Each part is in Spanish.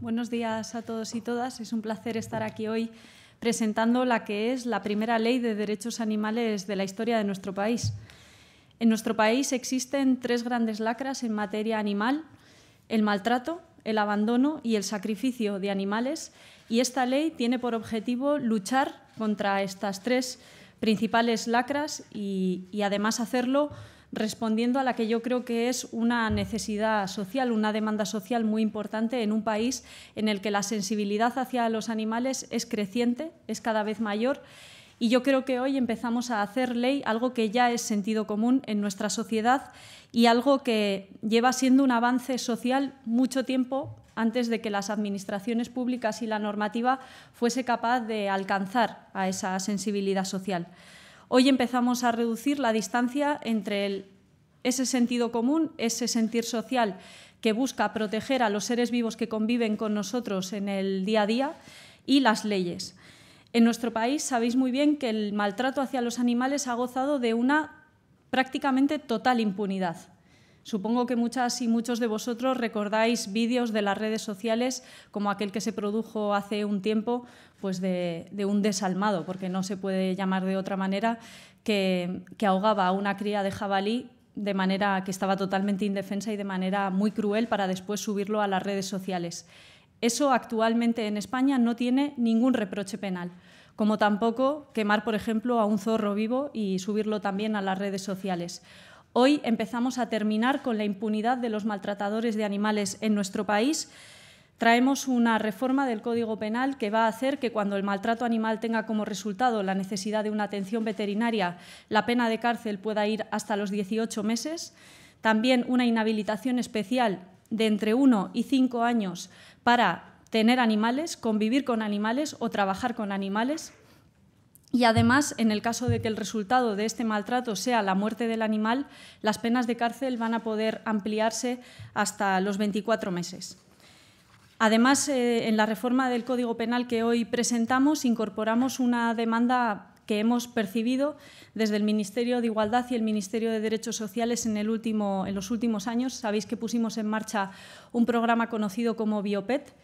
Buenos días a todos y todas. Es un placer estar aquí hoy presentando la que es la primera ley de derechos animales de la historia de nuestro país. En nuestro país existen tres grandes lacras en materia animal, el maltrato, el abandono y el sacrificio de animales, y esta ley tiene por objetivo luchar contra estas tres principales lacras y, y además hacerlo respondiendo a la que yo creo que es una necesidad social, una demanda social muy importante en un país en el que la sensibilidad hacia los animales es creciente, es cada vez mayor. Y yo creo que hoy empezamos a hacer ley algo que ya es sentido común en nuestra sociedad y algo que lleva siendo un avance social mucho tiempo antes de que las administraciones públicas y la normativa fuese capaz de alcanzar a esa sensibilidad social. Hoy empezamos a reducir la distancia entre ese sentido común, ese sentir social que busca proteger a los seres vivos que conviven con nosotros en el día a día y las leyes. En nuestro país sabéis muy bien que el maltrato hacia los animales ha gozado de una prácticamente total impunidad. Supongo que muchas y muchos de vosotros recordáis vídeos de las redes sociales como aquel que se produjo hace un tiempo, pues de, un desalmado, porque no se puede llamar de otra manera, que, que, ahogaba a una cría de jabalí de manera que estaba totalmente indefensa y de manera muy cruel para después subirlo a las redes sociales. Eso actualmente en España no tiene ningún reproche penal, como tampoco quemar, por ejemplo, a un zorro vivo y subirlo también a las redes sociales Hoy empezamos a terminar con la impunidad de los maltratadores de animales en nuestro país. Traemos una reforma del Código Penal que va a hacer que cuando el maltrato animal tenga como resultado la necesidad de una atención veterinaria, la pena de cárcel pueda ir hasta los 18 meses. También una inhabilitación especial de entre 1 y 5 años para tener animales, convivir con animales o trabajar con animales. Y además, en el caso de que el resultado de este maltrato sea la muerte del animal, las penas de cárcel van a poder ampliarse hasta los 24 meses. Además, eh, en la reforma del Código Penal que hoy presentamos, incorporamos una demanda que hemos percibido desde el Ministerio de Igualdad y el Ministerio de Derechos Sociales en los últimos años. Sabéis que pusimos en marcha un programa conocido como Biopet,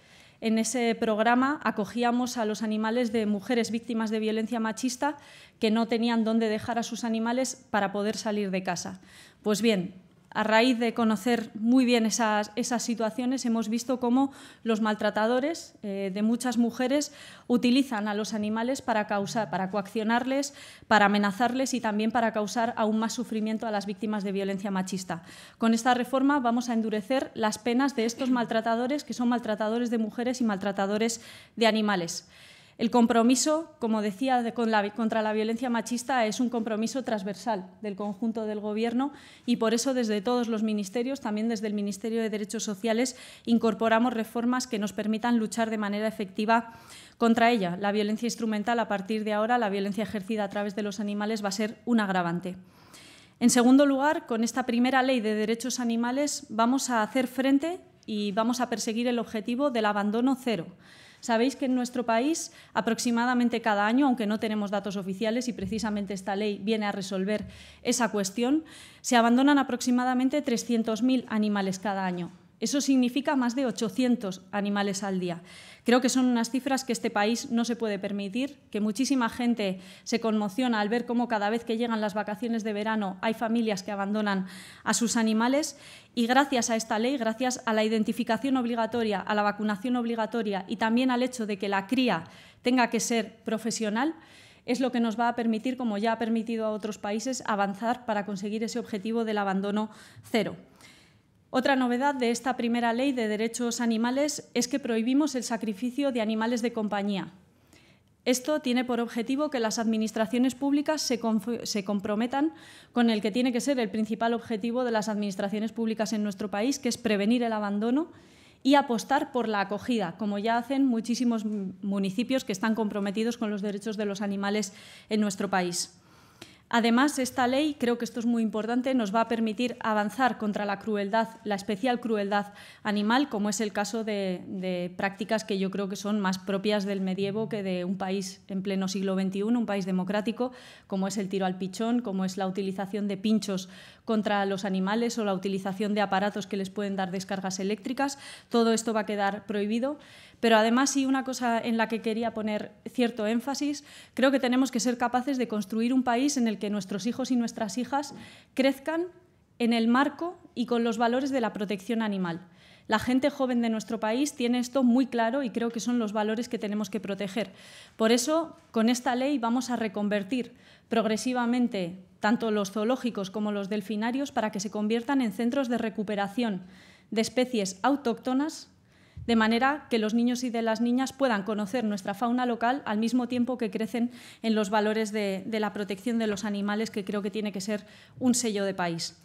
en ese programa acogíamos a los animales de mujeres víctimas de violencia machista que no tenían dónde dejar a sus animales para poder salir de casa. Pues bien, a raíz de conocer muy bien esas, situaciones, hemos visto cómo los maltratadores eh, de muchas mujeres utilizan a los animales para coaccionarles, para amenazarles y también para causar aún más sufrimiento a las víctimas de violencia machista. Con esta reforma vamos a endurecer las penas de estos maltratadores, que son maltratadores de mujeres y maltratadores de animales. El compromiso, como decía, contra la violencia machista es un compromiso transversal del conjunto del Gobierno y por eso desde todos los ministerios, también desde el Ministerio de Derechos Sociales, incorporamos reformas que nos permitan luchar de manera efectiva contra ella. La violencia instrumental, a partir de ahora, la violencia ejercida a través de los animales va a ser un agravante. En segundo lugar, con esta primera ley de derechos animales vamos a hacer frente y vamos a perseguir el objetivo del abandono cero Sabéis que en nuestro país aproximadamente cada año, aunque no tenemos datos oficiales y precisamente esta ley viene a resolver esa cuestión, se abandonan aproximadamente 300.000 animales cada año. Eso significa más de 800 animales al día. Creo que son unas cifras que este país no se puede permitir, que muchísima gente se conmociona al ver cómo cada vez que llegan las vacaciones de verano hay familias que abandonan a sus animales y gracias a esta ley, gracias a la identificación obligatoria, a la vacunación obligatoria y también al hecho de que la cría tenga que ser profesional, es lo que nos va a permitir, como ya ha permitido a otros países, avanzar para conseguir ese objetivo del abandono cero. Otra novedad de esta primera ley de derechos animales es que prohibimos el sacrificio de animales de compañía. Esto tiene por objetivo que las administraciones públicas se, comprometan con el que tiene que ser el principal objetivo de las administraciones públicas en nuestro país, que es prevenir el abandono y apostar por la acogida, como ya hacen muchísimos municipios que están comprometidos con los derechos de los animales en nuestro país. Además, esta ley, creo que esto es muy importante, nos va a permitir avanzar contra la crueldad, la especial crueldad animal, como es el caso de, prácticas que yo creo que son más propias del medievo que de un país en pleno siglo XXI, un país democrático, como es el tiro al pichón, como es la utilización de pinchos contra los animales o la utilización de aparatos que les pueden dar descargas eléctricas. Todo esto va a quedar prohibido. Pero además, sí, una cosa en la que quería poner cierto énfasis, creo que tenemos que ser capaces de construir un país en el que nuestros hijos y nuestras hijas crezcan en el marco y con los valores de la protección animal. La gente joven de nuestro país tiene esto muy claro y creo que son los valores que tenemos que proteger. Por eso, con esta ley vamos a reconvertir progresivamente tanto los zoológicos como los delfinarios para que se conviertan en centros de recuperación de especies autóctonas de manera que los niños y de las niñas puedan conocer nuestra fauna local al mismo tiempo que crecen en los valores de, de la protección de los animales, que creo que tiene que ser un sello de país.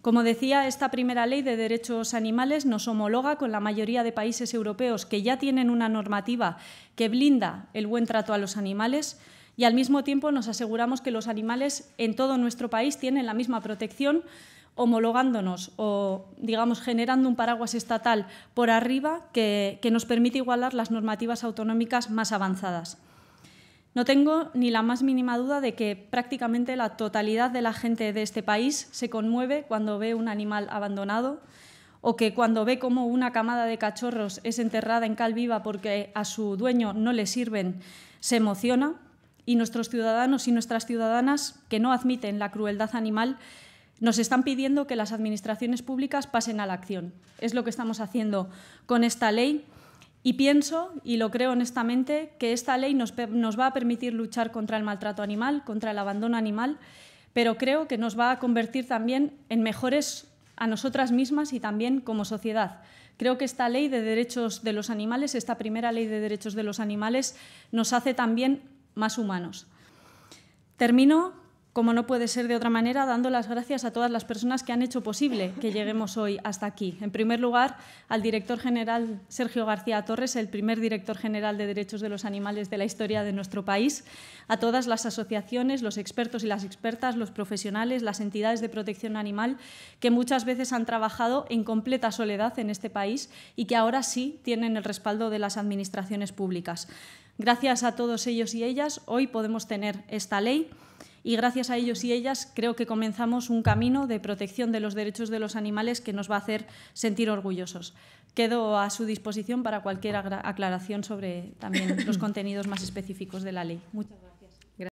Como decía, esta primera ley de derechos animales nos homologa con la mayoría de países europeos que ya tienen una normativa que blinda el buen trato a los animales y al mismo tiempo nos aseguramos que los animales en todo nuestro país tienen la misma protección homologándonos o, digamos, generando un paraguas estatal por arriba que, que nos permite igualar las normativas autonómicas más avanzadas. No tengo ni la más mínima duda de que prácticamente la totalidad de la gente de este país se conmueve cuando ve un animal abandonado o que cuando ve cómo una camada de cachorros es enterrada en cal viva porque a su dueño no le sirven, se emociona y nuestros ciudadanos y nuestras ciudadanas que no admiten la crueldad animal nos están pidiendo que las administraciones públicas pasen a la acción. Es lo que estamos haciendo con esta ley. Y pienso, y lo creo honestamente, que esta ley nos, va a permitir luchar contra el maltrato animal, contra el abandono animal, pero creo que nos va a convertir también en mejores a nosotras mismas y también como sociedad. Creo que esta ley de derechos de los animales, esta primera ley de derechos de los animales, nos hace también más humanos. Termino como no puede ser de otra manera, dando las gracias a todas las personas que han hecho posible que lleguemos hoy hasta aquí. En primer lugar, al director general Sergio García Torres, el primer director general de Derechos de los Animales de la historia de nuestro país, a todas las asociaciones, los expertos y las expertas, los profesionales, las entidades de protección animal, que muchas veces han trabajado en completa soledad en este país y que ahora sí tienen el respaldo de las administraciones públicas. Gracias a todos ellos y ellas, hoy podemos tener esta ley y gracias a ellos y ellas creo que comenzamos un camino de protección de los derechos de los animales que nos va a hacer sentir orgullosos. Quedo a su disposición para cualquier aclaración sobre también los contenidos más específicos de la ley. Muchas gracias.